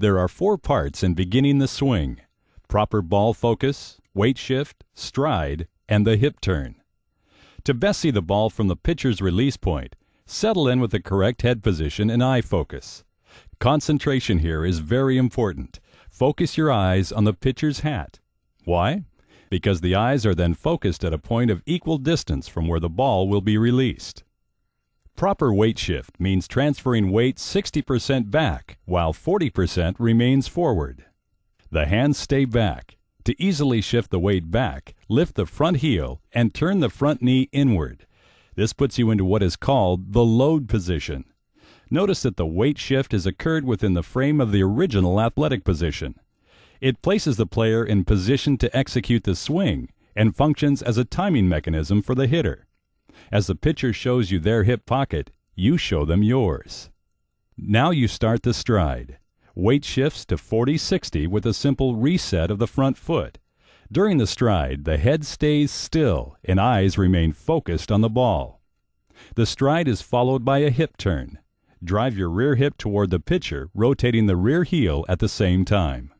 There are four parts in beginning the swing proper ball focus, weight shift, stride, and the hip turn. To best see the ball from the pitcher's release point, settle in with the correct head position and eye focus. Concentration here is very important. Focus your eyes on the pitcher's hat. Why? Because the eyes are then focused at a point of equal distance from where the ball will be released. Proper weight shift means transferring weight 60% back while 40% remains forward. The hands stay back. To easily shift the weight back, lift the front heel and turn the front knee inward. This puts you into what is called the load position. Notice that the weight shift has occurred within the frame of the original athletic position. It places the player in position to execute the swing and functions as a timing mechanism for the hitter. As the pitcher shows you their hip pocket, you show them yours. Now you start the stride. Weight shifts to 40-60 with a simple reset of the front foot. During the stride, the head stays still and eyes remain focused on the ball. The stride is followed by a hip turn. Drive your rear hip toward the pitcher, rotating the rear heel at the same time.